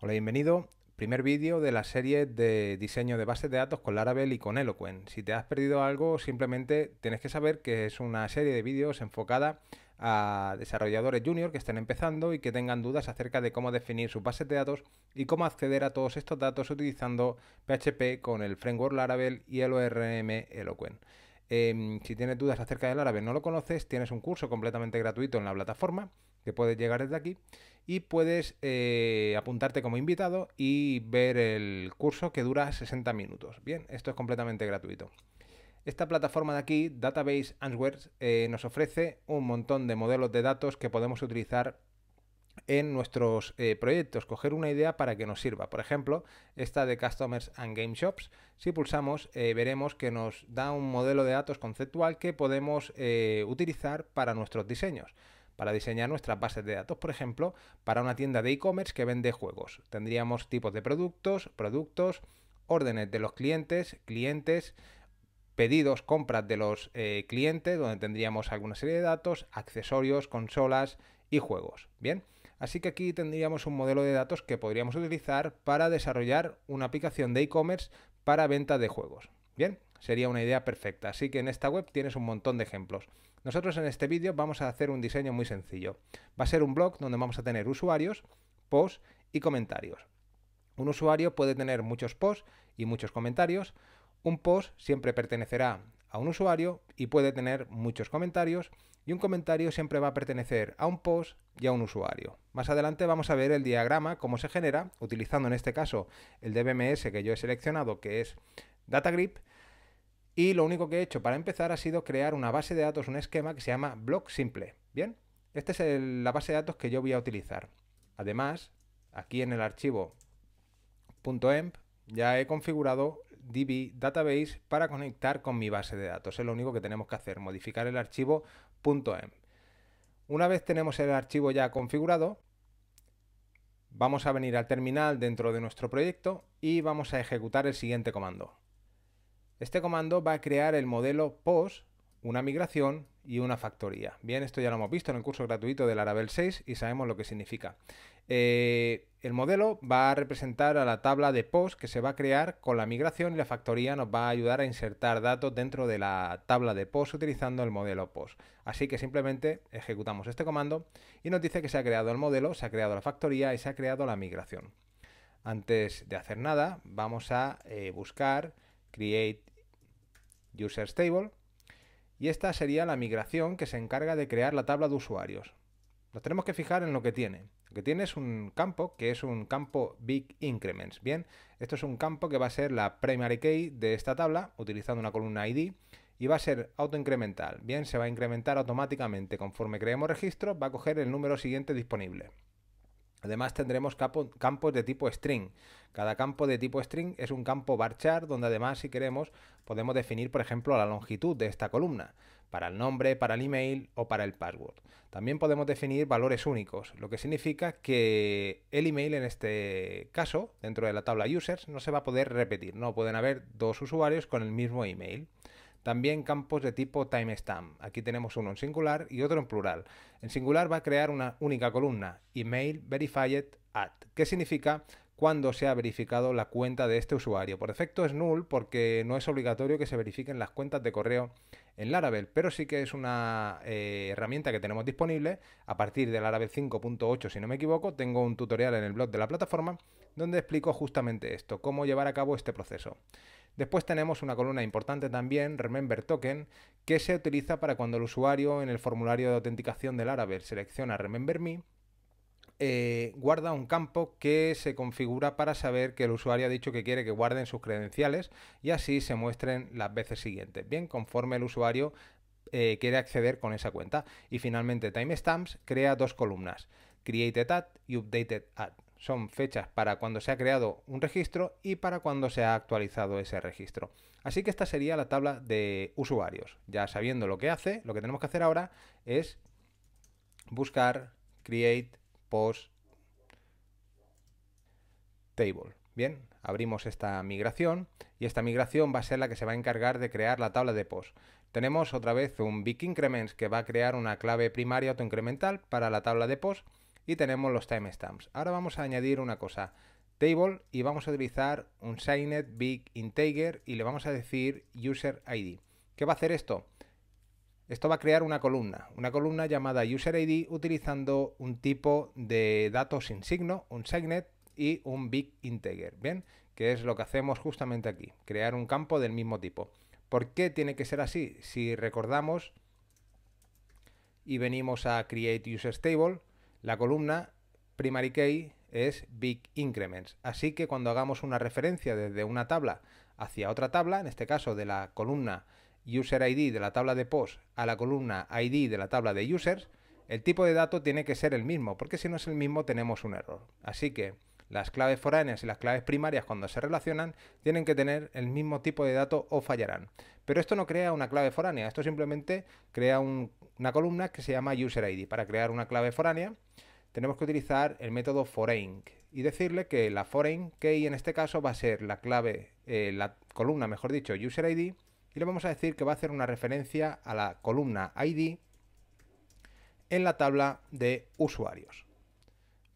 Hola, bienvenido. Primer vídeo de la serie de diseño de bases de datos con Laravel y con Eloquent. Si te has perdido algo, simplemente tienes que saber que es una serie de vídeos enfocada a desarrolladores junior que estén empezando y que tengan dudas acerca de cómo definir sus bases de datos y cómo acceder a todos estos datos utilizando PHP con el framework Laravel y el ORM Eloquent. Em, si tienes dudas acerca del Laravel, no lo conoces, tienes un curso completamente gratuito en la plataforma que puedes llegar desde aquí y puedes eh, apuntarte como invitado y ver el curso que dura 60 minutos. Bien, esto es completamente gratuito. Esta plataforma de aquí, Database Answers, eh, nos ofrece un montón de modelos de datos que podemos utilizar en nuestros eh, proyectos, coger una idea para que nos sirva. Por ejemplo, esta de Customers and Game Shops. Si pulsamos, veremos que nos da un modelo de datos conceptual que podemos utilizar para nuestros diseños para diseñar nuestras bases de datos, por ejemplo, para una tienda de e-commerce que vende juegos. Tendríamos tipos de productos, productos, órdenes de los clientes, clientes, pedidos, compras de los eh, clientes, donde tendríamos alguna serie de datos, accesorios, consolas y juegos. Bien, así que aquí tendríamos un modelo de datos que podríamos utilizar para desarrollar una aplicación de e-commerce para venta de juegos. Bien, sería una idea perfecta. Así que en esta web tienes un montón de ejemplos. Nosotros en este vídeo vamos a hacer un diseño muy sencillo. Va a ser un blog donde vamos a tener usuarios, posts y comentarios. Un usuario puede tener muchos posts y muchos comentarios. Un post siempre pertenecerá a un usuario y puede tener muchos comentarios y un comentario siempre va a pertenecer a un post y a un usuario. Más adelante vamos a ver el diagrama, cómo se genera, utilizando en este caso el DBMS que yo he seleccionado, que es DataGrip, y lo único que he hecho para empezar ha sido crear una base de datos, un esquema que se llama block simple. Bien, esta es la base de datos que yo voy a utilizar. Además, aquí en el archivo .emp ya he configurado DB Database para conectar con mi base de datos. Es lo único que tenemos que hacer, modificar el archivo .emp. Una vez tenemos el archivo ya configurado, vamos a venir al terminal dentro de nuestro proyecto y vamos a ejecutar el siguiente comando. Este comando va a crear el modelo Post, una migración y una factoría. Bien, esto ya lo hemos visto en el curso gratuito de Laravel 6 y sabemos lo que significa. Eh, el modelo va a representar a la tabla de POST que se va a crear con la migración y la factoría nos va a ayudar a insertar datos dentro de la tabla de POST utilizando el modelo POST. Así que simplemente ejecutamos este comando y nos dice que se ha creado el modelo, se ha creado la factoría y se ha creado la migración. Antes de hacer nada, vamos a eh, buscar create user Table, Y esta sería la migración que se encarga de crear la tabla de usuarios. Nos tenemos que fijar en lo que tiene. Lo que tiene es un campo que es un campo big increments. Bien, esto es un campo que va a ser la primary key de esta tabla utilizando una columna ID y va a ser autoincremental. Bien, se va a incrementar automáticamente. Conforme creemos registro, va a coger el número siguiente disponible. Además tendremos campos de tipo string. Cada campo de tipo string es un campo barchar donde además si queremos podemos definir por ejemplo la longitud de esta columna para el nombre, para el email o para el password. También podemos definir valores únicos, lo que significa que el email en este caso, dentro de la tabla users, no se va a poder repetir, no pueden haber dos usuarios con el mismo email. También campos de tipo timestamp. Aquí tenemos uno en singular y otro en plural. En singular va a crear una única columna, email verified at, que significa cuando se ha verificado la cuenta de este usuario. Por defecto es null porque no es obligatorio que se verifiquen las cuentas de correo en Laravel, pero sí que es una eh, herramienta que tenemos disponible. A partir de Laravel 5.8, si no me equivoco, tengo un tutorial en el blog de la plataforma donde explico justamente esto, cómo llevar a cabo este proceso. Después tenemos una columna importante también, Remember Token, que se utiliza para cuando el usuario en el formulario de autenticación del árabe selecciona Remember Me, eh, guarda un campo que se configura para saber que el usuario ha dicho que quiere que guarden sus credenciales y así se muestren las veces siguientes, bien conforme el usuario eh, quiere acceder con esa cuenta. Y finalmente Timestamps crea dos columnas, Created Add y Updated Add son fechas para cuando se ha creado un registro y para cuando se ha actualizado ese registro. Así que esta sería la tabla de usuarios. Ya sabiendo lo que hace, lo que tenemos que hacer ahora es buscar create post table. Bien, abrimos esta migración y esta migración va a ser la que se va a encargar de crear la tabla de post. Tenemos otra vez un big increments que va a crear una clave primaria autoincremental para la tabla de post y tenemos los timestamps. Ahora vamos a añadir una cosa, table, y vamos a utilizar un signet big integer y le vamos a decir user ID. ¿Qué va a hacer esto? Esto va a crear una columna, una columna llamada user ID utilizando un tipo de datos sin signo, un signet y un big integer, ¿bien? Que es lo que hacemos justamente aquí, crear un campo del mismo tipo. ¿Por qué tiene que ser así? Si recordamos y venimos a create Users table, la columna primary key es big increments, así que cuando hagamos una referencia desde una tabla hacia otra tabla, en este caso de la columna user ID de la tabla de post a la columna ID de la tabla de users, el tipo de dato tiene que ser el mismo, porque si no es el mismo tenemos un error. Así que las claves foráneas y las claves primarias cuando se relacionan tienen que tener el mismo tipo de dato o fallarán. Pero esto no crea una clave foránea, esto simplemente crea una columna que se llama UserID. Para crear una clave foránea tenemos que utilizar el método foreign y decirle que la foreign key en este caso va a ser la clave, eh, la columna, mejor dicho, user_id, y le vamos a decir que va a hacer una referencia a la columna ID en la tabla de usuarios.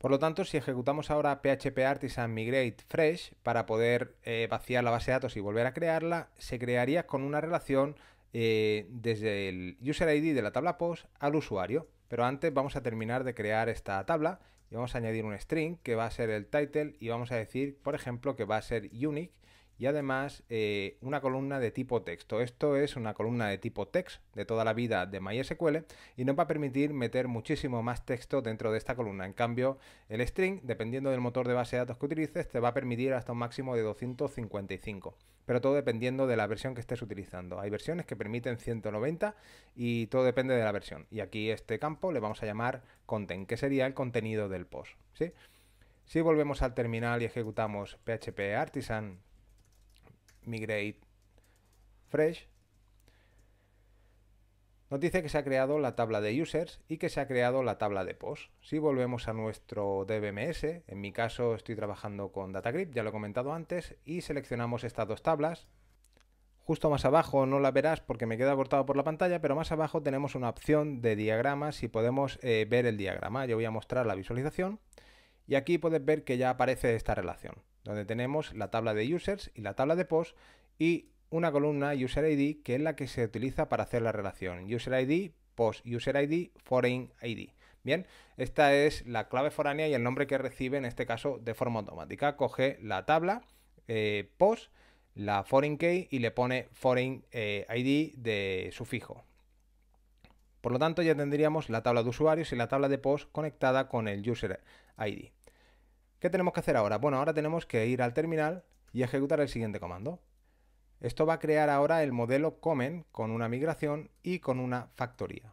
Por lo tanto, si ejecutamos ahora PHP Artisan Migrate Fresh para poder eh, vaciar la base de datos y volver a crearla, se crearía con una relación eh, desde el user ID de la tabla post al usuario. Pero antes vamos a terminar de crear esta tabla y vamos a añadir un string que va a ser el title y vamos a decir, por ejemplo, que va a ser unique y además eh, una columna de tipo texto. Esto es una columna de tipo text de toda la vida de MySQL y nos va a permitir meter muchísimo más texto dentro de esta columna. En cambio, el string, dependiendo del motor de base de datos que utilices, te va a permitir hasta un máximo de 255. Pero todo dependiendo de la versión que estés utilizando. Hay versiones que permiten 190 y todo depende de la versión. Y aquí este campo le vamos a llamar content, que sería el contenido del post. Si volvemos al terminal y ejecutamos php artisan migrate fresh, nos dice que se ha creado la tabla de users y que se ha creado la tabla de post. Si volvemos a nuestro DBMS, en mi caso estoy trabajando con DataGrip, ya lo he comentado antes, y seleccionamos estas dos tablas. Justo más abajo no la verás porque me queda cortado por la pantalla, pero más abajo tenemos una opción de diagramas y podemos eh, ver el diagrama. Yo voy a mostrar la visualización y aquí puedes ver que ya aparece esta relación donde tenemos la tabla de users y la tabla de posts y una columna user que es la que se utiliza para hacer la relación user ID, post user ID, foreign ID. Bien, esta es la clave foránea y el nombre que recibe en este caso de forma automática. Coge la tabla eh, post, la foreign key y le pone foreign eh, ID de sufijo. Por lo tanto, ya tendríamos la tabla de usuarios y la tabla de post conectada con el UserID. ¿Qué tenemos que hacer ahora? Bueno, ahora tenemos que ir al terminal y ejecutar el siguiente comando. Esto va a crear ahora el modelo comment con una migración y con una factoría.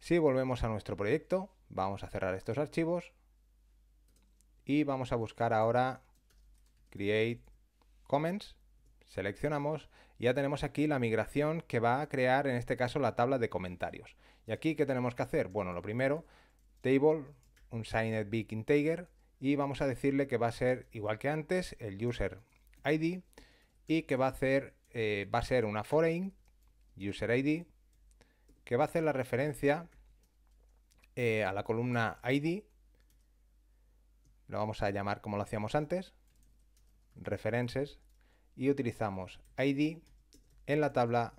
Si volvemos a nuestro proyecto, vamos a cerrar estos archivos y vamos a buscar ahora Create Comments, seleccionamos y ya tenemos aquí la migración que va a crear en este caso la tabla de comentarios. ¿Y aquí qué tenemos que hacer? Bueno, lo primero, table un signed Viking Integer y vamos a decirle que va a ser igual que antes el user ID y que va a hacer eh, va a ser una foreign user ID que va a hacer la referencia eh, a la columna ID lo vamos a llamar como lo hacíamos antes references y utilizamos ID en la tabla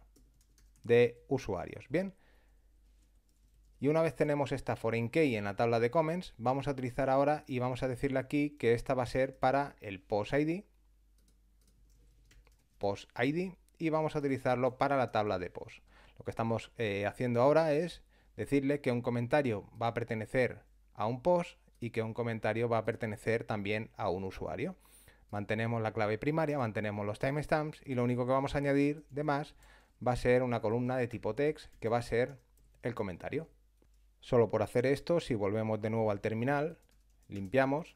de usuarios bien y una vez tenemos esta foreign key en la tabla de comments, vamos a utilizar ahora y vamos a decirle aquí que esta va a ser para el post ID, post ID, y vamos a utilizarlo para la tabla de post. Lo que estamos eh, haciendo ahora es decirle que un comentario va a pertenecer a un post y que un comentario va a pertenecer también a un usuario. Mantenemos la clave primaria, mantenemos los timestamps y lo único que vamos a añadir de más va a ser una columna de tipo text que va a ser el comentario. Solo por hacer esto, si volvemos de nuevo al terminal, limpiamos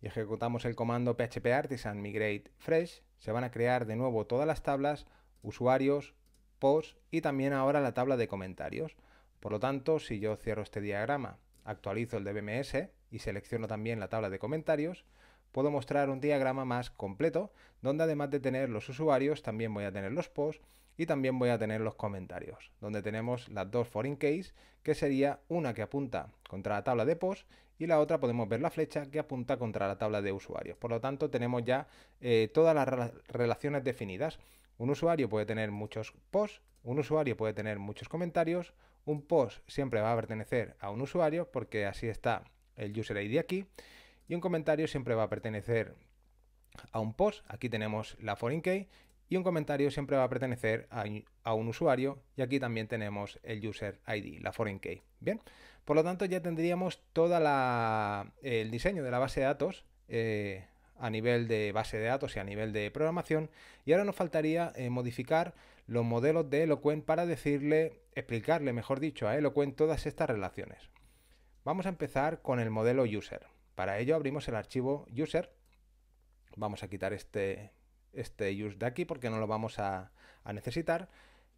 y ejecutamos el comando php artisan migrate fresh, se van a crear de nuevo todas las tablas, usuarios, posts y también ahora la tabla de comentarios. Por lo tanto, si yo cierro este diagrama, actualizo el DBMS y selecciono también la tabla de comentarios, puedo mostrar un diagrama más completo, donde además de tener los usuarios, también voy a tener los posts y también voy a tener los comentarios, donde tenemos las dos foreign keys, que sería una que apunta contra la tabla de post y la otra podemos ver la flecha que apunta contra la tabla de usuarios. Por lo tanto, tenemos ya eh, todas las relaciones definidas. Un usuario puede tener muchos posts, un usuario puede tener muchos comentarios, un post siempre va a pertenecer a un usuario porque así está el user ID aquí y un comentario siempre va a pertenecer a un post. Aquí tenemos la foreign key y un comentario siempre va a pertenecer a, un usuario y aquí también tenemos el user ID, la foreign key. Bien, por lo tanto ya tendríamos todo el diseño de la base de datos eh, a nivel de base de datos y a nivel de programación y ahora nos faltaría eh, modificar los modelos de Eloquent para decirle, explicarle mejor dicho a Eloquent todas estas relaciones. Vamos a empezar con el modelo user. Para ello abrimos el archivo user. Vamos a quitar este este use de aquí porque no lo vamos a, necesitar.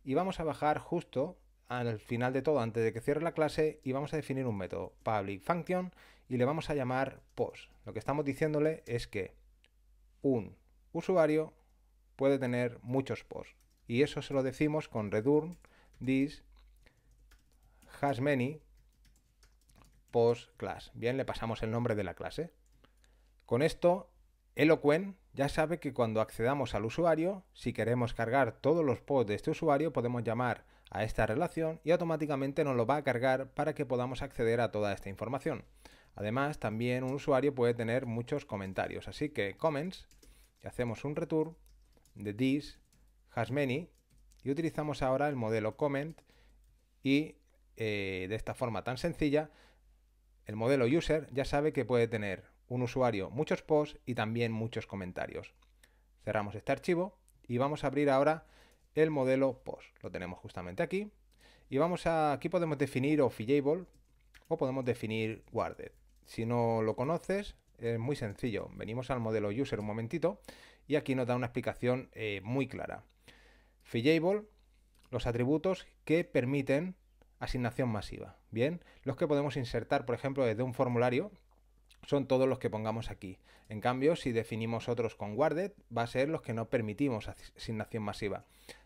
Y vamos a bajar justo al final de todo, antes de que cierre la clase, y vamos a definir un método, public function, y le vamos a llamar post. Lo que estamos diciéndole es que un usuario puede tener muchos posts. Y eso se lo decimos con return this has many post class. Bien, le pasamos el nombre de la clase. Con esto, Eloquent ya sabe que cuando accedamos al usuario, si queremos cargar todos los pods de este usuario, podemos llamar a esta relación y automáticamente nos lo va a cargar para que podamos acceder a toda esta información. Además, también un usuario puede tener muchos comentarios, así que comments, y hacemos un return de this has many y utilizamos ahora el modelo comment y eh, de esta forma tan sencilla el modelo user ya sabe que puede tener un usuario, muchos posts y también muchos comentarios. Cerramos este archivo y vamos a abrir ahora el modelo post. Lo tenemos justamente aquí. Y vamos a, aquí podemos definir o fillable o podemos definir guarded. Si no lo conoces, es muy sencillo. Venimos al modelo user un momentito y aquí nos da una explicación eh, muy clara. Fillable, los atributos que permiten asignación masiva. Bien, los que podemos insertar, por ejemplo, desde un formulario son todos los que pongamos aquí. En cambio, si definimos otros con guarded, va a ser los que no permitimos asignación masiva.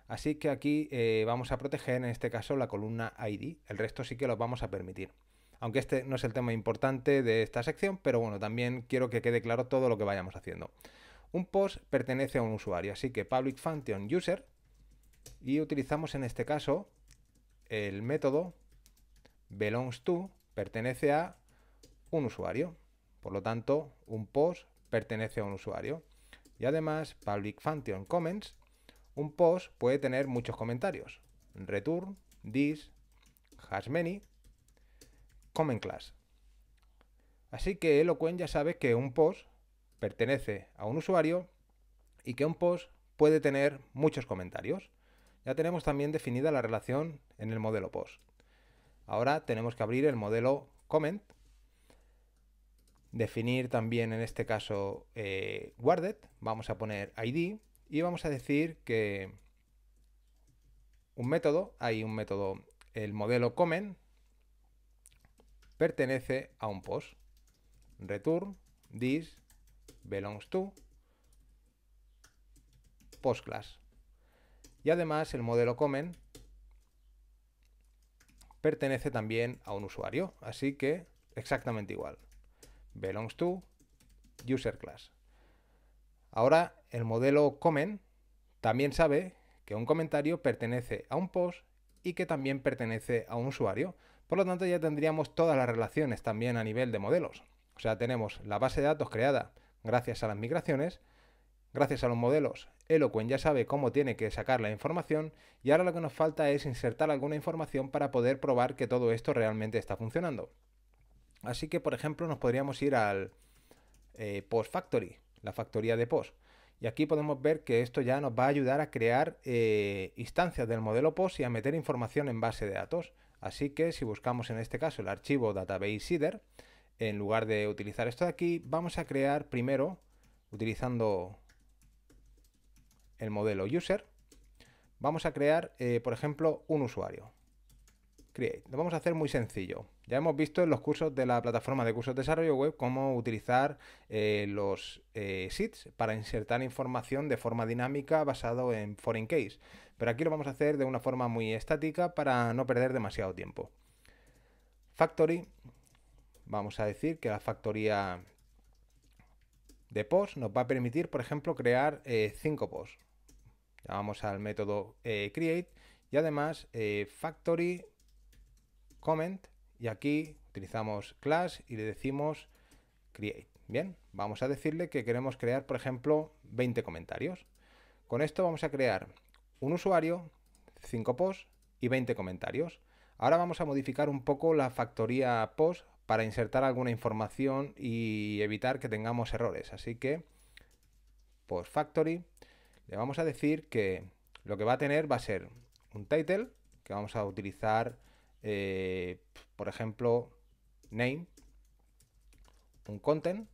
Así que aquí eh, vamos a proteger en este caso la columna ID, el resto sí que los vamos a permitir. Aunque este no es el tema importante de esta sección, pero bueno, también quiero que quede claro todo lo que vayamos haciendo. Un post pertenece a un usuario, así que public function user y utilizamos en este caso el método belongs to, pertenece a un usuario. Por lo tanto, un post pertenece a un usuario. Y además, Public Function Comments, un post puede tener muchos comentarios. Return, this, has many, comment class. Así que Eloquent ya sabe que un post pertenece a un usuario y que un post puede tener muchos comentarios. Ya tenemos también definida la relación en el modelo post. Ahora tenemos que abrir el modelo comment definir también en este caso eh, guarded, vamos a poner id y vamos a decir que un método, hay un método, el modelo comen pertenece a un post, return this belongs to post class. Y además el modelo comen pertenece también a un usuario, así que exactamente igual belongs to user class. Ahora el modelo comment también sabe que un comentario pertenece a un post y que también pertenece a un usuario. Por lo tanto ya tendríamos todas las relaciones también a nivel de modelos. O sea, tenemos la base de datos creada gracias a las migraciones, gracias a los modelos, Eloquent ya sabe cómo tiene que sacar la información y ahora lo que nos falta es insertar alguna información para poder probar que todo esto realmente está funcionando. Así que, por ejemplo, nos podríamos ir al eh, Post Factory, la factoría de Post. Y aquí podemos ver que esto ya nos va a ayudar a crear eh, instancias del modelo POST y a meter información en base de datos. Así que si buscamos en este caso el archivo database en lugar de utilizar esto de aquí, vamos a crear primero, utilizando el modelo user, vamos a crear, eh, por ejemplo, un usuario. Create. Lo vamos a hacer muy sencillo. Ya hemos visto en los cursos de la plataforma de cursos de desarrollo web cómo utilizar eh, los eh, para insertar información de forma dinámica basado en foreign case. Pero aquí lo vamos a hacer de una forma muy estática para no perder demasiado tiempo. Factory. Vamos a decir que la factoría de post nos va a permitir, por ejemplo, crear 5 eh, posts. Vamos al método eh, create y además factory comment y aquí utilizamos class y le decimos create. Bien, vamos a decirle que queremos crear, por ejemplo, 20 comentarios. Con esto vamos a crear un usuario, 5 posts y 20 comentarios. Ahora vamos a modificar un poco la factoría post para insertar alguna información y evitar que tengamos errores. Así que post factory le vamos a decir que lo que va a tener va a ser un title que vamos a utilizar eh, por ejemplo, name, un content,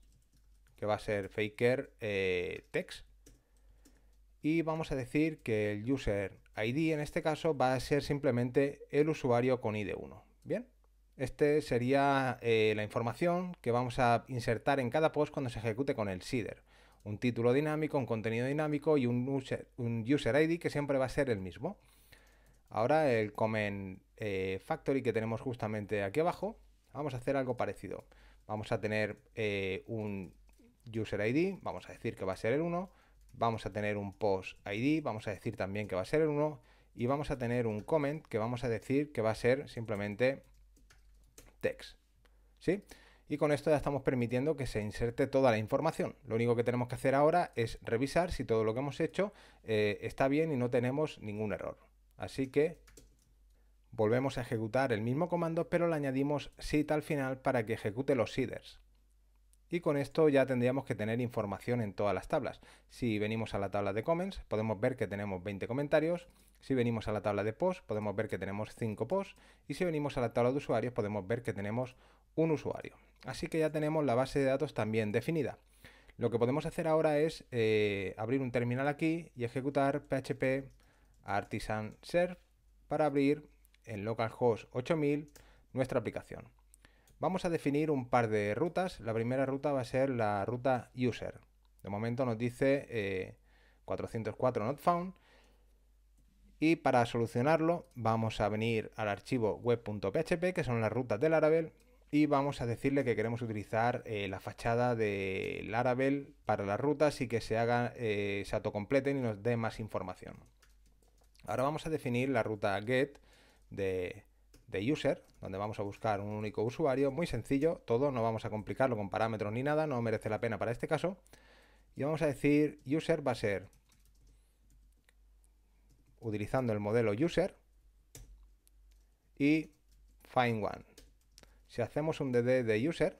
que va a ser faker eh, text. Y vamos a decir que el user ID en este caso va a ser simplemente el usuario con ID1. Bien, este sería eh, la información que vamos a insertar en cada post cuando se ejecute con el seeder. Un título dinámico, un contenido dinámico y un user ID que siempre va a ser el mismo. Ahora el comment eh, Factory que tenemos justamente aquí abajo, vamos a hacer algo parecido. Vamos a tener eh, un User ID, vamos a decir que va a ser el 1, vamos a tener un Post ID, vamos a decir también que va a ser el 1 y vamos a tener un Comment que vamos a decir que va a ser simplemente text. ¿Sí? Y con esto ya estamos permitiendo que se inserte toda la información. Lo único que tenemos que hacer ahora es revisar si todo lo que hemos hecho eh, está bien y no tenemos ningún error. Así que volvemos a ejecutar el mismo comando, pero le añadimos sit al final para que ejecute los seeders. Y con esto ya tendríamos que tener información en todas las tablas. Si venimos a la tabla de comments, podemos ver que tenemos 20 comentarios. Si venimos a la tabla de posts, podemos ver que tenemos 5 posts. Y si venimos a la tabla de usuarios, podemos ver que tenemos un usuario. Así que ya tenemos la base de datos también definida. Lo que podemos hacer ahora es eh, abrir un terminal aquí y ejecutar php Artisan Serve para abrir en localhost 8000 nuestra aplicación. Vamos a definir un par de rutas. La primera ruta va a ser la ruta user. De momento nos dice 404 not found. Y para solucionarlo vamos a venir al archivo web.php, que son las rutas del Laravel, y vamos a decirle que queremos utilizar eh, la fachada de Laravel para las rutas y que se haga, eh, se autocompleten y nos dé más información. Ahora vamos a definir la ruta get de, user, donde vamos a buscar un único usuario, muy sencillo, todo, no vamos a complicarlo con parámetros ni nada, no merece la pena para este caso. Y vamos a decir user va a ser, utilizando el modelo user, y find one. Si hacemos un dd de user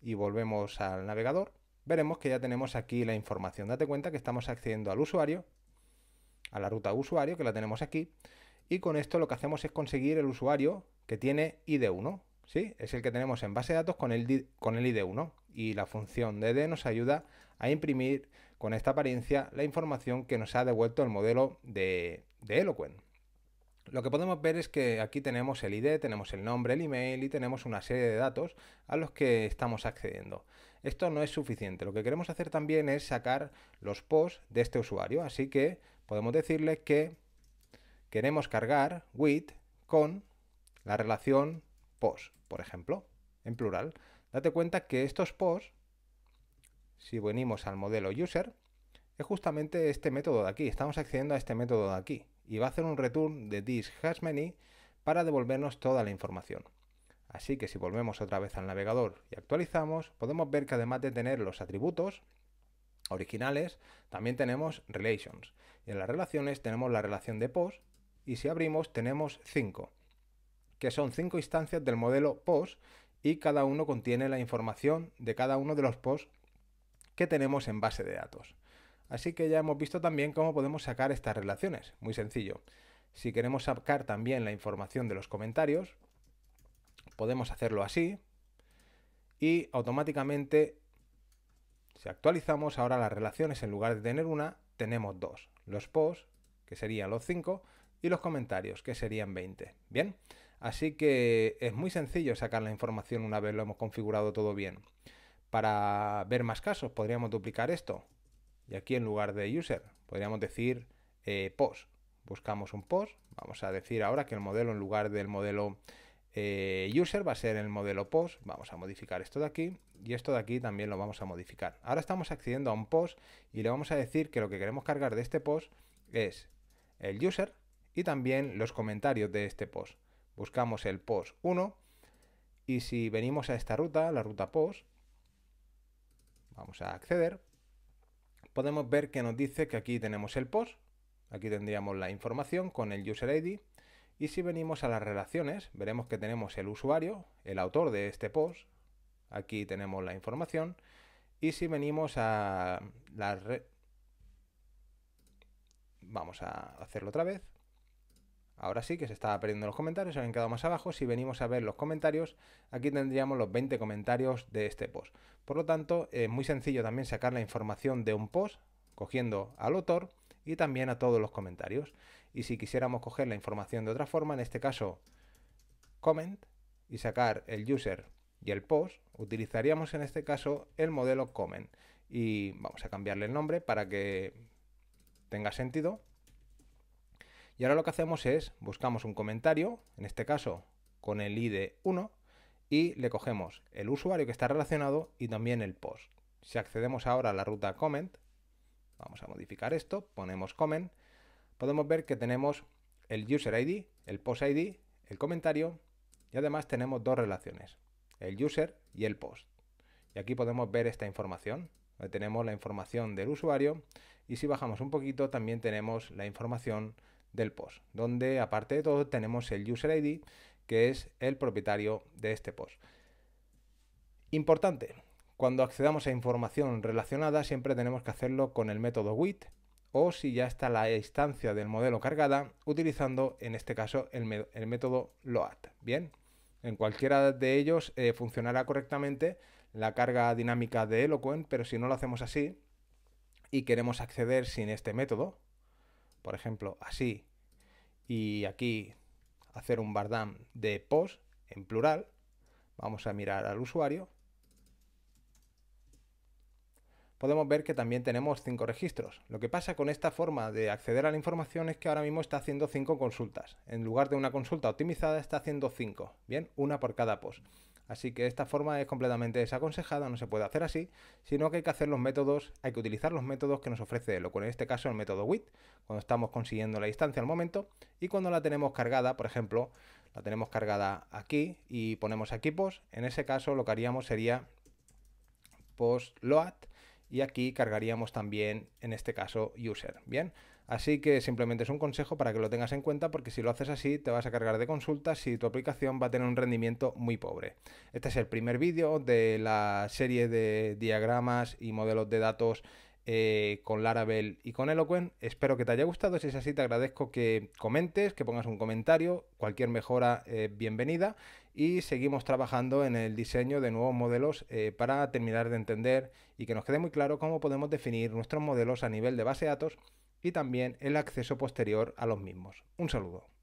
y volvemos al navegador, veremos que ya tenemos aquí la información. Date cuenta que estamos accediendo al usuario a la ruta usuario, que la tenemos aquí, y con esto lo que hacemos es conseguir el usuario que tiene ID1, ¿sí? Es el que tenemos en base de datos con el, con el ID1, y la función dd nos ayuda a imprimir con esta apariencia la información que nos ha devuelto el modelo de, de Eloquent. Lo que podemos ver es que aquí tenemos el ID, tenemos el nombre, el email y tenemos una serie de datos a los que estamos accediendo. Esto no es suficiente, lo que queremos hacer también es sacar los posts de este usuario, así que podemos decirle que queremos cargar with con la relación post, por ejemplo, en plural. Date cuenta que estos pos, si venimos al modelo user, es justamente este método de aquí. Estamos accediendo a este método de aquí y va a hacer un return de this has many para devolvernos toda la información. Así que si volvemos otra vez al navegador y actualizamos, podemos ver que además de tener los atributos, originales, también tenemos relations. Y en las relaciones tenemos la relación de post y si abrimos tenemos 5, que son cinco instancias del modelo post y cada uno contiene la información de cada uno de los post que tenemos en base de datos. Así que ya hemos visto también cómo podemos sacar estas relaciones. Muy sencillo. Si queremos sacar también la información de los comentarios, podemos hacerlo así y automáticamente si actualizamos, ahora las relaciones en lugar de tener una, tenemos dos. Los posts, que serían los 5, y los comentarios, que serían 20. Bien, así que es muy sencillo sacar la información una vez lo hemos configurado todo bien. Para ver más casos, podríamos duplicar esto. Y aquí en lugar de user, podríamos decir eh, post. Buscamos un post. Vamos a decir ahora que el modelo, en lugar del modelo eh, user va a ser el modelo post, vamos a modificar esto de aquí y esto de aquí también lo vamos a modificar. Ahora estamos accediendo a un post y le vamos a decir que lo que queremos cargar de este post es el user y también los comentarios de este post. Buscamos el post 1 y si venimos a esta ruta, la ruta post, vamos a acceder, podemos ver que nos dice que aquí tenemos el post, aquí tendríamos la información con el user ID y si venimos a las relaciones, veremos que tenemos el usuario, el autor de este post, aquí tenemos la información, y si venimos a las... red... Vamos a hacerlo otra vez. Ahora sí que se estaba perdiendo los comentarios, se habían quedado más abajo. Si venimos a ver los comentarios, aquí tendríamos los 20 comentarios de este post. Por lo tanto, es muy sencillo también sacar la información de un post, cogiendo al autor y también a todos los comentarios. Y si quisiéramos coger la información de otra forma, en este caso comment y sacar el user y el post, utilizaríamos en este caso el modelo comment. Y vamos a cambiarle el nombre para que tenga sentido. Y ahora lo que hacemos es, buscamos un comentario, en este caso con el ID 1, y le cogemos el usuario que está relacionado y también el post. Si accedemos ahora a la ruta comment, vamos a modificar esto, ponemos comment podemos ver que tenemos el user ID, el post ID, el comentario y además tenemos dos relaciones, el user y el post. Y aquí podemos ver esta información, donde tenemos la información del usuario y si bajamos un poquito también tenemos la información del post, donde aparte de todo tenemos el user ID que es el propietario de este post. Importante, cuando accedamos a información relacionada siempre tenemos que hacerlo con el método with o si ya está la instancia del modelo cargada utilizando en este caso el, método load. Bien, en cualquiera de ellos eh, funcionará correctamente la carga dinámica de Eloquent, pero si no lo hacemos así y queremos acceder sin este método, por ejemplo, así y aquí hacer un bardam de POS en plural, vamos a mirar al usuario podemos ver que también tenemos cinco registros. Lo que pasa con esta forma de acceder a la información es que ahora mismo está haciendo cinco consultas. En lugar de una consulta optimizada está haciendo cinco bien, una por cada post. Así que esta forma es completamente desaconsejada, no se puede hacer así, sino que hay que hacer los métodos, hay que utilizar los métodos que nos ofrece lo cual en este caso el método WIT, cuando estamos consiguiendo la distancia al momento y cuando la tenemos cargada, por ejemplo, la tenemos cargada aquí y ponemos aquí post, en ese caso lo que haríamos sería post load y aquí cargaríamos también, en este caso, user. Bien, así que simplemente es un consejo para que lo tengas en cuenta porque si lo haces así te vas a cargar de consultas y tu aplicación va a tener un rendimiento muy pobre. Este es el primer vídeo de la serie de diagramas y modelos de datos eh, con Laravel y con Eloquent. Espero que te haya gustado. Si es así, te agradezco que comentes, que pongas un comentario. Cualquier mejora, eh, bienvenida y seguimos trabajando en el diseño de nuevos modelos eh, para terminar de entender y que nos quede muy claro cómo podemos definir nuestros modelos a nivel de base de datos y también el acceso posterior a los mismos. Un saludo.